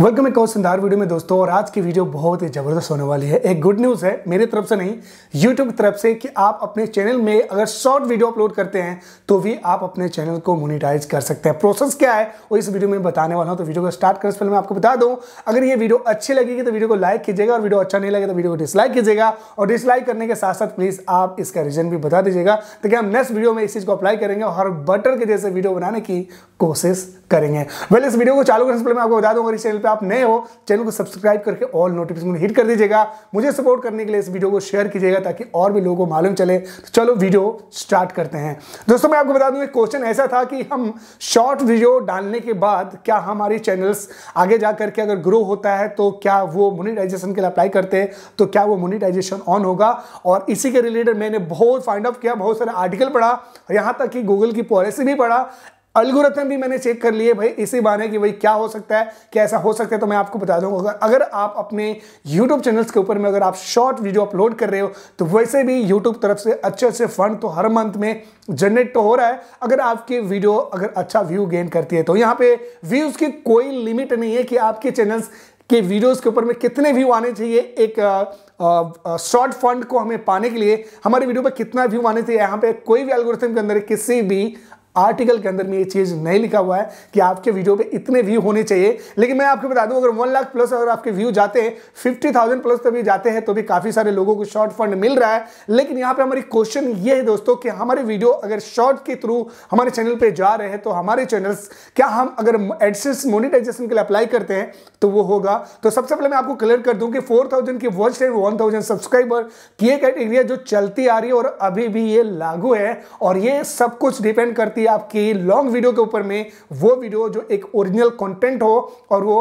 welcome एक और शानदार वीडियो में दोस्तों और आज की वीडियो बहुत ही ज़बरदस्त होने वाली है एक गुड न्यूज़ है मेरे तरफ से नहीं यूट्यूब की तरफ से कि आप अपने चैनल में अगर शॉर्ट वीडियो अपलोड करते हैं तो भी आप अपने चैनल को मोनिटाइज कर सकते हैं प्रोसेस क्या है वो इस वीडियो में बताने वाला हूँ तो वीडियो को स्टार्ट करने से पहले मैं आपको बता दूँ अगर ये वीडियो अच्छी लगेगी तो वीडियो को लाइक कीजिएगा और वीडियो अच्छा नहीं लगे तो वीडियो को डिसलाइक कीजिएगा और डिसलाइक करने के साथ साथ प्लीज़ आप इसका रीजन भी बता दीजिएगा ताकि हम नेक्स्ट वीडियो में इस चीज़ को अप्लाई करेंगे और बटर के जैसे वीडियो बनाने की कोशिश करेंगे वेल इस वीडियो को चालू करने से पहले मैं आपको बता दूँ अगर इस चैनल पे आप नए हो चैनल को सब्सक्राइब करके ऑल नोटिफिकेशन हिट कर दीजिएगा मुझे सपोर्ट करने के लिए इस वीडियो को शेयर कीजिएगा ताकि और भी लोगों को मालूम चले तो चलो वीडियो स्टार्ट करते हैं दोस्तों मैं आपको बता दूं एक क्वेश्चन ऐसा था कि हम शॉर्ट वीडियो डालने के बाद क्या हमारे चैनल्स आगे जा करके अगर ग्रो होता है तो क्या वो मोनिटाइजेशन के लिए अप्लाई करते हैं तो क्या वो मोनिटाइजेशन ऑन होगा और इसी के रिलेटेड मैंने बहुत फाइंड आउट किया बहुत सारे आर्टिकल पढ़ा यहाँ तक कि गूगल की पॉलिसी भी पढ़ा अलगोरथम भी मैंने चेक कर लिए भाई इसी बारे कि भाई क्या हो सकता है क्या ऐसा हो सकता है तो मैं आपको बता दूंगा अगर आप अपने यूट्यूब चैनल्स के ऊपर में अगर आप शॉर्ट वीडियो अपलोड कर रहे हो तो वैसे भी यूट्यूब तरफ से अच्छे अच्छे फंड तो हर मंथ में जनरेट तो हो रहा है अगर आपकी वीडियो अगर अच्छा व्यू गेन करती है तो यहाँ पे व्यूज़ की कोई लिमिट नहीं है कि आपके चैनल्स के वीडियोस के ऊपर में कितने व्यू आने चाहिए एक शॉर्ट फंड को हमें पाने के लिए हमारे वीडियो पर कितना व्यू आने चाहिए यहाँ पे कोई भी एल्गोरिथम के अंदर किसी भी आर्टिकल के अंदर में ये चीज़ नहीं लिखा हुआ है कि आपके वीडियो पे इतने व्यू होने चाहिए लेकिन मैं आपको बता दूं अगर वन लाख प्लस अगर आपके व्यू जाते हैं फिफ्टी थाउजेंड प्लस भी जाते हैं तो भी काफ़ी सारे लोगों को शॉर्ट फंड मिल रहा है लेकिन यहाँ पे हमारी क्वेश्चन ये है दोस्तों कि हमारे वीडियो अगर शॉर्ट के थ्रू हमारे चैनल पर जा रहे हैं तो हमारे चैनल क्या हम अगर एडसेस मोनिटाइजेशन के लिए अप्लाई करते हैं तो वो होगा तो सबसे पहले मैं आपको क्लियर कर दूँ कि फोर की watch time one thousand subscriber की कैटेगरी जो चलती आ रही है और अभी भी ये लागू है और ये सब कुछ डिपेंड करती आपकी लॉन्ग वीडियो के ऊपर में वो वीडियो जो एक ओरिजिनल कंटेंट हो और वो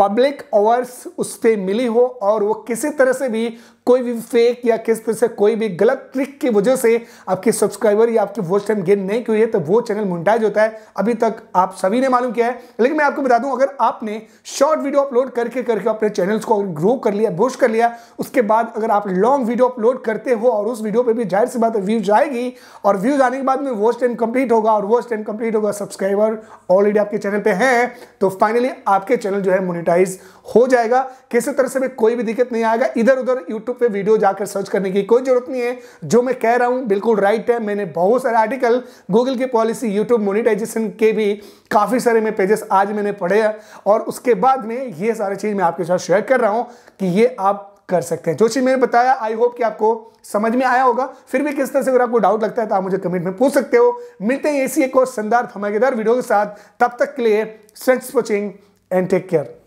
पब्लिक अवर्स उस पर मिली हो और वो किसी तरह से भी कोई भी फेक या किस तरह से कोई भी गलत ट्रिक की वजह से आपके सब्सक्राइबर या आपकी वॉच टाइम गेन नहीं की हुई है तो वो चैनल मुंटाइज होता है अभी तक आप सभी ने मालूम किया है लेकिन मैं आपको बता दूं अगर आपने शॉर्ट वीडियो अपलोड करके करके अपने चैनल्स को ग्रो कर लिया बूस्ट कर लिया उसके बाद अगर आप लॉन्ग वीडियो अपलोड करते हो और उस वीडियो पर भी जाहिर सी बात है व्यूज आएगी और व्यूज आने के बाद में वॉच टाइम कंप्लीट होगा और वॉच टाइम कंप्लीट होगा सब्सक्राइबर ऑलरेडी आपके चैनल पर है तो फाइनली आपके चैनल जो है मोनिटाइज मोनिटाइज हो जाएगा किसी तरह से भी कोई भी दिक्कत नहीं आएगा इधर उधर यूट्यूब पे वीडियो जाकर सर्च करने की कोई जरूरत नहीं है जो मैं कह रहा हूं बिल्कुल राइट है मैंने बहुत सारे आर्टिकल गूगल की पॉलिसी यूट्यूब मोनिटाइजेशन के भी काफ़ी सारे मैं पेजेस आज मैंने पढ़े हैं और उसके बाद में ये सारी चीज़ मैं आपके साथ शेयर कर रहा हूं कि ये आप कर सकते हैं जो चीज़ मैंने बताया आई होप कि आपको समझ में आया होगा फिर भी किस तरह से अगर आपको डाउट लगता है तो आप मुझे कमेंट में पूछ सकते हो मिलते हैं ऐसी एक और शानदार धमाकेदार वीडियो के साथ तब तक के लिए thanks watching and take care